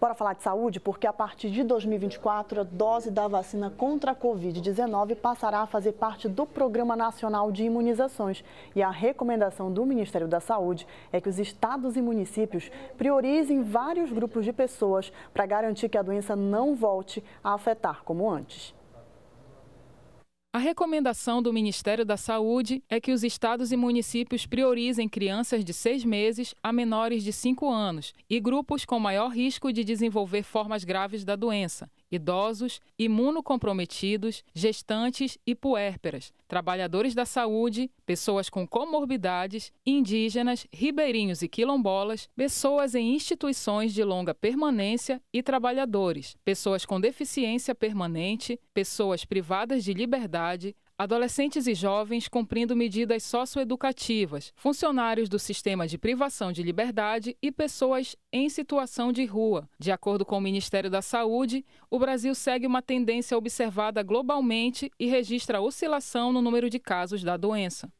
Bora falar de saúde, porque a partir de 2024, a dose da vacina contra a Covid-19 passará a fazer parte do Programa Nacional de Imunizações. E a recomendação do Ministério da Saúde é que os estados e municípios priorizem vários grupos de pessoas para garantir que a doença não volte a afetar como antes. A recomendação do Ministério da Saúde é que os estados e municípios priorizem crianças de seis meses a menores de cinco anos e grupos com maior risco de desenvolver formas graves da doença idosos, imunocomprometidos, gestantes e puérperas, trabalhadores da saúde, pessoas com comorbidades, indígenas, ribeirinhos e quilombolas, pessoas em instituições de longa permanência e trabalhadores, pessoas com deficiência permanente, pessoas privadas de liberdade, adolescentes e jovens cumprindo medidas socioeducativas, funcionários do sistema de privação de liberdade e pessoas em situação de rua. De acordo com o Ministério da Saúde, o Brasil segue uma tendência observada globalmente e registra oscilação no número de casos da doença.